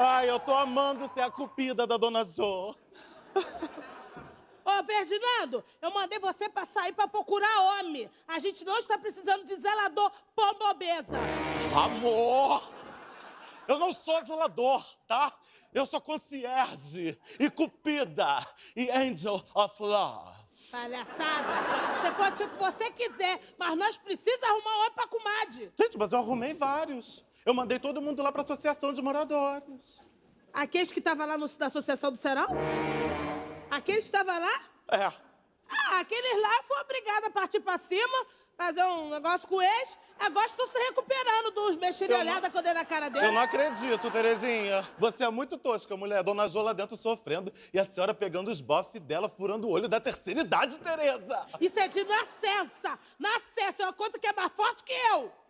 Ai, eu tô amando ser a cupida da dona Jo. Ô, Ferdinando, eu mandei você pra sair pra procurar homem. A gente não está precisando de zelador pombobesa. Amor! Eu não sou zelador, tá? Eu sou concierge e cupida e angel of love. Palhaçada! Você pode ser o que você quiser, mas nós precisamos arrumar homem pra comadre. Gente, mas eu arrumei vários. Eu mandei todo mundo lá para a associação de moradores. Aqueles que estavam lá no, na associação do Serão? Aqueles que estavam lá? É. Ah, aqueles lá foram obrigados a partir para cima, fazer um negócio com eles. Agora estão se recuperando dos mexerilhadas que eu dei na cara dele. Eu não acredito, Terezinha. Você é muito tosca, mulher. Dona Jo lá dentro sofrendo e a senhora pegando os bofes dela, furando o olho da terceira idade, Tereza. Isso é de nascença. Nascença é uma coisa que é mais forte que eu.